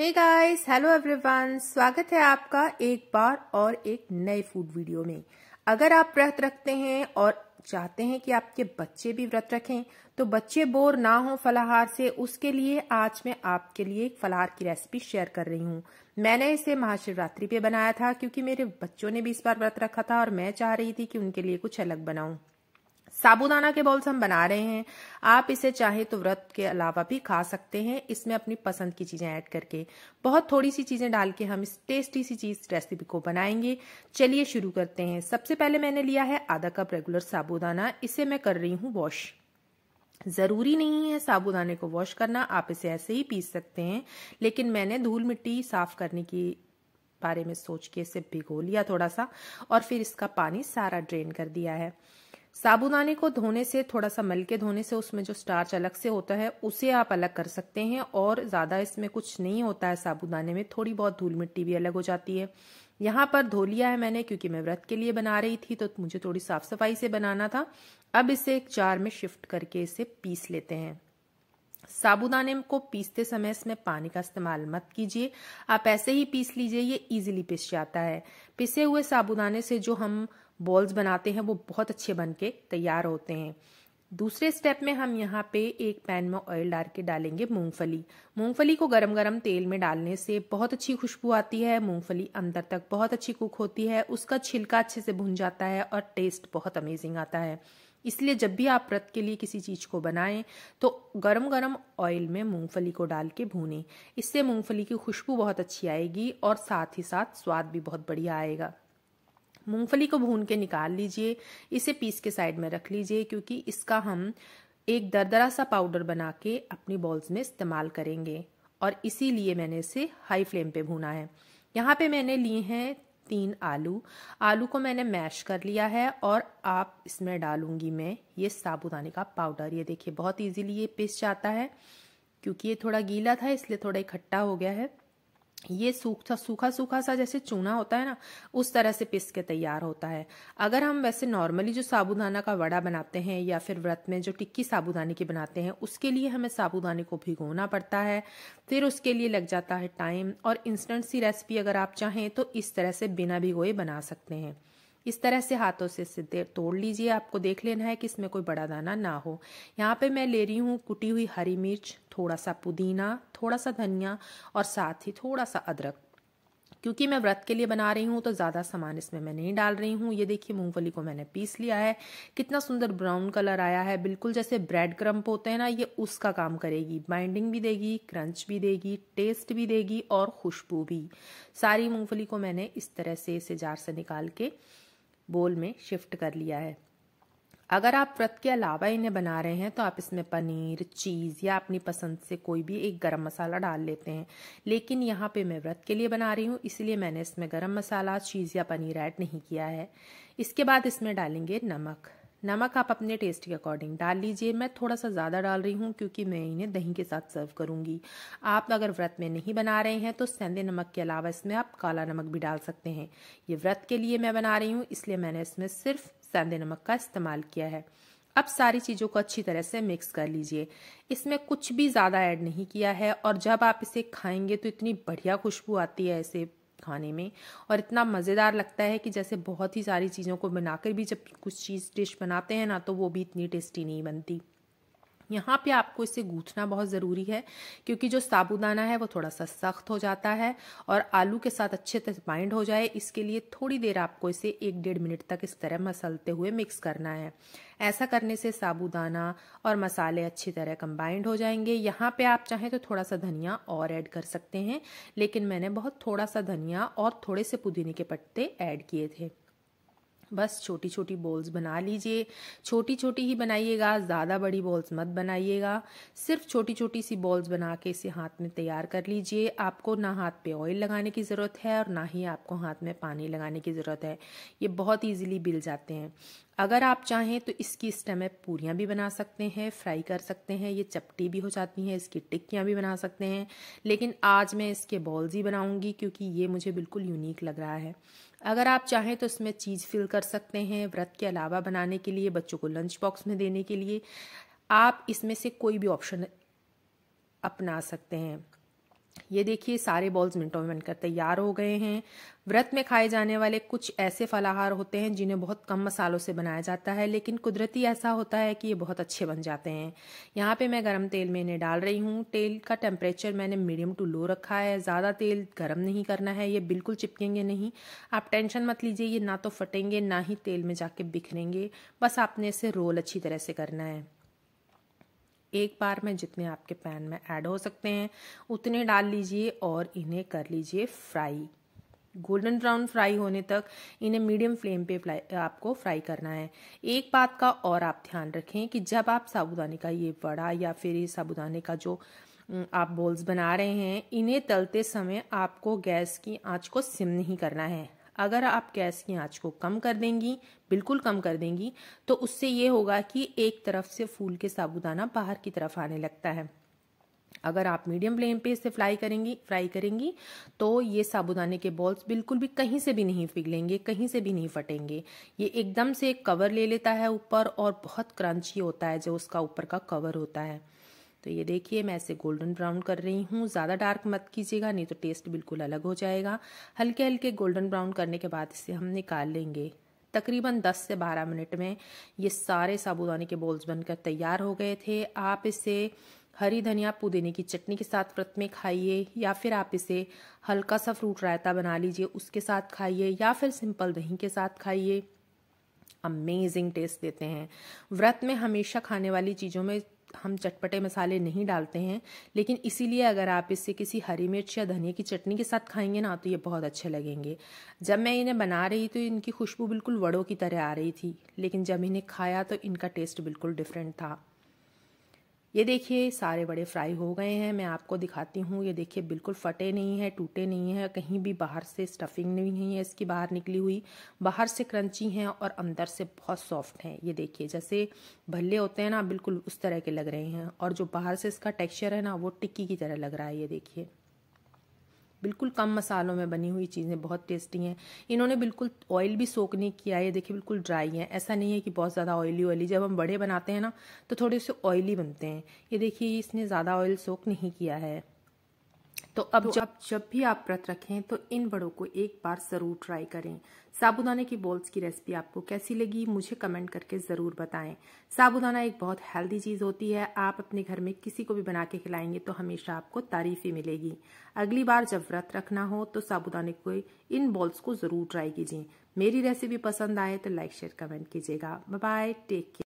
hey guys hello everyone स्वागत है आपका एक बार और एक नए फूड वीडियो में अगर आप व्रत रखते हैं और चाहते हैं कि आपके बच्चे भी व्रत रखें तो बच्चे बोर ना हो फलाहार से उसके लिए आज मैं आपके लिए एक फलाहार की रेसिपी शेयर कर रही हूँ मैंने इसे महाशिवरात्रि पे बनाया था क्योंकि मेरे बच्चों ने भी इस बार व्रत रखा था और मैं चाह रही थी कि उनके लिए कुछ अलग बनाऊं साबूदाना के बॉल्स हम बना रहे हैं आप इसे चाहे तो व्रत के अलावा भी खा सकते हैं इसमें अपनी पसंद की चीज़ें ऐड करके बहुत थोड़ी सी चीज़ें डाल के हम इस टेस्टी सी चीज़ रेसिपी को बनाएंगे चलिए शुरू करते हैं सबसे पहले मैंने लिया है आधा कप रेगुलर साबूदाना इसे मैं कर रही हूँ वॉश ज़रूरी नहीं है साबूदाने को वॉश करना आप इसे ऐसे ही पीस सकते हैं लेकिन मैंने धूल मिट्टी साफ़ करने की बारे में सोच के इसे भिगो लिया थोड़ा सा और फिर इसका पानी सारा ड्रेन कर दिया है साबुदाने को धोने से थोड़ा सा मल के धोने से उसमें जो स्टार्च अलग से होता है उसे आप अलग कर सकते हैं और ज़्यादा इसमें कुछ नहीं होता है साबुदाने में थोड़ी बहुत धूल मिट्टी भी अलग हो जाती है यहाँ पर धो लिया है मैंने क्योंकि मैं व्रत के लिए बना रही थी तो मुझे थोड़ी साफ सफाई से बनाना था अब इसे एक जार में शिफ्ट करके इसे पीस लेते हैं साबुदाने को पीसते समय इसमें पानी का इस्तेमाल मत कीजिए आप ऐसे ही पीस लीजिए ये इजीली पिस जाता है पिसे हुए साबुदाने से जो हम बॉल्स बनाते हैं वो बहुत अच्छे बन के तैयार होते हैं दूसरे स्टेप में हम यहाँ पे एक पैन में ऑयल डाल के डालेंगे मूंगफली मूंगफली को गरम गरम तेल में डालने से बहुत अच्छी खुशबू आती है मूंगफली अंदर तक बहुत अच्छी कुक होती है उसका छिलका अच्छे से भुन जाता है और टेस्ट बहुत अमेजिंग आता है इसलिए जब भी आप व्रत के लिए किसी चीज़ को बनाएं तो गरम गरम ऑयल में मूंगफली को डाल के भूनें इससे मूंगफली की खुशबू बहुत अच्छी आएगी और साथ ही साथ स्वाद भी बहुत बढ़िया आएगा मूंगफली को भून के निकाल लीजिए इसे पीस के साइड में रख लीजिए क्योंकि इसका हम एक दरदरा सा पाउडर बना के अपनी बॉल्स में इस्तेमाल करेंगे और इसीलिए मैंने इसे हाई फ्लेम पे भूना है यहाँ पे मैंने लिए हैं तीन आलू आलू को मैंने मैश कर लिया है और आप इसमें डालूंगी मैं ये साबुदाने का पाउडर ये देखिए बहुत इजीली ये पिस जाता है क्योंकि ये थोड़ा गीला था इसलिए थोड़ा इकट्ठा हो गया है ये सूखा सूखा सूखा सा जैसे चूना होता है ना उस तरह से पिस के तैयार होता है अगर हम वैसे नॉर्मली जो साबुदाना का वड़ा बनाते हैं या फिर व्रत में जो टिक्की साबुदाने की बनाते हैं उसके लिए हमें साबुदाने को भिगोना पड़ता है फिर उसके लिए लग जाता है टाइम और इंस्टेंट सी रेसिपी अगर आप चाहें तो इस तरह से बिना भिगोए बना सकते हैं इस तरह से हाथों से इसे तोड़ लीजिए आपको देख लेना है कि इसमें कोई बड़ा दाना ना हो यहाँ पे मैं ले रही हूँ कुटी हुई हरी मिर्च थोड़ा सा पुदीना थोड़ा सा धनिया और साथ ही थोड़ा सा अदरक क्योंकि मैं व्रत के लिए बना रही हूँ तो ज़्यादा सामान इसमें मैं नहीं डाल रही हूँ ये देखिए मूंगफली को मैंने पीस लिया है कितना सुंदर ब्राउन कलर आया है बिल्कुल जैसे ब्रेड क्रम्प होते हैं ना ये उसका काम करेगी बाइंडिंग भी देगी क्रंच भी देगी टेस्ट भी देगी और खुशबू भी सारी मूंगफली को मैंने इस तरह से इसे जार से निकाल के बोल में शिफ्ट कर लिया है अगर आप व्रत के अलावा इन्हें बना रहे हैं तो आप इसमें पनीर चीज़ या अपनी पसंद से कोई भी एक गरम मसाला डाल लेते हैं लेकिन यहाँ पे मैं व्रत के लिए बना रही हूँ इसलिए मैंने इसमें गरम मसाला चीज़ या पनीर ऐड नहीं किया है इसके बाद इसमें डालेंगे नमक नमक आप अपने टेस्ट के अकॉर्डिंग डाल लीजिए मैं थोड़ा सा ज़्यादा डाल रही हूँ क्योंकि मैं इन्हें दही के साथ सर्व करूँगी आप अगर व्रत में नहीं बना रहे हैं तो सेंधे नमक के अलावा इसमें आप काला नमक भी डाल सकते हैं ये व्रत के लिए मैं बना रही हूँ इसलिए मैंने इसमें सिर्फ सेंधे नमक का इस्तेमाल किया है अब सारी चीज़ों को अच्छी तरह से मिक्स कर लीजिए इसमें कुछ भी ज़्यादा ऐड नहीं किया है और जब आप इसे खाएंगे तो इतनी बढ़िया खुशबू आती है इसे खाने में और इतना मज़ेदार लगता है कि जैसे बहुत ही सारी चीज़ों को बनाकर भी जब कुछ चीज़ डिश बनाते हैं ना तो वो भी इतनी टेस्टी नहीं बनती यहाँ पे आपको इसे गूंथना बहुत ज़रूरी है क्योंकि जो साबुदाना है वो थोड़ा सा सख्त हो जाता है और आलू के साथ अच्छे से बाइंड हो जाए इसके लिए थोड़ी देर आपको इसे एक डेढ़ मिनट तक इस तरह मसलते हुए मिक्स करना है ऐसा करने से साबुदाना और मसाले अच्छी तरह कंबाइंड हो जाएंगे यहाँ पे आप चाहें तो थोड़ा सा धनिया और ऐड कर सकते हैं लेकिन मैंने बहुत थोड़ा सा धनिया और थोड़े से पुदीने के पत्ते ऐड किए थे बस छोटी छोटी बॉल्स बना लीजिए छोटी छोटी ही बनाइएगा ज़्यादा बड़ी बॉल्स मत बनाइएगा सिर्फ छोटी छोटी सी बॉल्स बना के इसे हाथ में तैयार कर लीजिए आपको ना हाथ पे ऑयल लगाने की ज़रूरत है और ना ही आपको हाथ में पानी लगाने की ज़रूरत है ये बहुत ईजिली बिल जाते हैं अगर आप चाहें तो इसकी इस टाइम पूरियाँ भी बना सकते हैं फ्राई कर सकते हैं ये चपटी भी हो जाती हैं इसकी टिक्कियाँ भी बना सकते हैं लेकिन आज मैं इसके बॉल्स ही बनाऊँगी क्योंकि ये मुझे बिल्कुल यूनिक लग रहा है अगर आप चाहें तो इसमें चीज़ फिल कर सकते हैं व्रत के अलावा बनाने के लिए बच्चों को लंच बॉक्स में देने के लिए आप इसमें से कोई भी ऑप्शन अपना सकते हैं ये देखिए सारे बॉल्स मिनटों में बनकर तैयार हो गए हैं व्रत में खाए जाने वाले कुछ ऐसे फलाहार होते हैं जिन्हें बहुत कम मसालों से बनाया जाता है लेकिन कुदरती ऐसा होता है कि ये बहुत अच्छे बन जाते हैं यहाँ पे मैं गरम तेल में इन्हें डाल रही हूँ तेल का टेम्परेचर मैंने मीडियम टू लो रखा है ज़्यादा तेल गर्म नहीं करना है ये बिल्कुल चिपकेंगे नहीं आप टेंशन मत लीजिए ये ना तो फटेंगे ना ही तेल में जाके बिखरेंगे बस आपने इसे रोल अच्छी तरह से करना है एक बार में जितने आपके पैन में ऐड हो सकते हैं उतने डाल लीजिए और इन्हें कर लीजिए फ्राई गोल्डन ब्राउन फ्राई होने तक इन्हें मीडियम फ्लेम पे आपको फ्राई करना है एक बात का और आप ध्यान रखें कि जब आप साबुदाने का ये बड़ा या फिर ये साबुदाने का जो आप बोल्स बना रहे हैं इन्हें तलते समय आपको गैस की आंच को सिम नहीं करना है अगर आप गैस की आंच को कम कर देंगी बिल्कुल कम कर देंगी तो उससे ये होगा कि एक तरफ से फूल के साबुदाना बाहर की तरफ आने लगता है अगर आप मीडियम फ्लेम पे इसे फ्राई करेंगी फ्राई करेंगी तो ये साबुदाने के बॉल्स बिल्कुल भी कहीं से भी नहीं पिघलेंगे कहीं से भी नहीं फटेंगे ये एकदम से एक कवर ले लेता है ऊपर और बहुत क्रंची होता है जो उसका ऊपर का कवर होता है तो ये देखिए मैं इसे गोल्डन ब्राउन कर रही हूँ ज़्यादा डार्क मत कीजिएगा नहीं तो टेस्ट बिल्कुल अलग हो जाएगा हल्के हल्के गोल्डन ब्राउन करने के बाद इसे हम निकाल लेंगे तकरीबन 10 से 12 मिनट में ये सारे साबुदाने के बॉल्स बनकर तैयार हो गए थे आप इसे हरी धनिया पुदीने की चटनी के साथ व्रत में खाइए या फिर आप इसे हल्का सा फ्रूट रायता बना लीजिए उसके साथ खाइए या फिर सिंपल दही के साथ खाइए अमेजिंग टेस्ट देते हैं व्रत में हमेशा खाने वाली चीज़ों में हम चटपटे मसाले नहीं डालते हैं लेकिन इसीलिए अगर आप इसे किसी हरी मिर्च या धनिया की चटनी के साथ खाएंगे ना तो ये बहुत अच्छे लगेंगे जब मैं इन्हें बना रही तो इनकी खुशबू बिल्कुल वड़ों की तरह आ रही थी लेकिन जब इन्हें खाया तो इनका टेस्ट बिल्कुल डिफरेंट था ये देखिए सारे बड़े फ्राई हो गए हैं मैं आपको दिखाती हूँ ये देखिए बिल्कुल फटे नहीं है टूटे नहीं है कहीं भी बाहर से स्टफिंग नहीं, है इसकी बाहर निकली हुई बाहर से क्रंची हैं और अंदर से बहुत सॉफ्ट हैं ये देखिए जैसे भल्ले होते हैं ना बिल्कुल उस तरह के लग रहे हैं और जो बाहर से इसका टेक्स्चर है ना वो टिक्की की तरह लग रहा है ये देखिए बिल्कुल कम मसालों में बनी हुई चीज़ें बहुत टेस्टी हैं इन्होंने बिल्कुल ऑयल भी सोक नहीं किया है देखिए बिल्कुल ड्राई है ऐसा नहीं है कि बहुत ज़्यादा ऑयली ऑयली जब हम बड़े बनाते हैं ना तो थोड़े से ऑयली बनते हैं ये देखिए इसने ज़्यादा ऑयल सोक नहीं किया है तो अब तो जब जब भी आप व्रत रखें तो इन बड़ों को एक बार ज़रूर ट्राई करें साबुदाने की बॉल्स की रेसिपी आपको कैसी लगी मुझे कमेंट करके ज़रूर बताएं साबुदाना एक बहुत हेल्दी चीज़ होती है आप अपने घर में किसी को भी बना के खिलाएंगे तो हमेशा आपको तारीफ ही मिलेगी अगली बार जब व्रत रखना हो तो साबुदाने को इन बॉल्स को ज़रूर ट्राई कीजिए मेरी रेसिपी पसंद आए तो लाइक शेयर कमेंट कीजिएगा बाय टेक केयर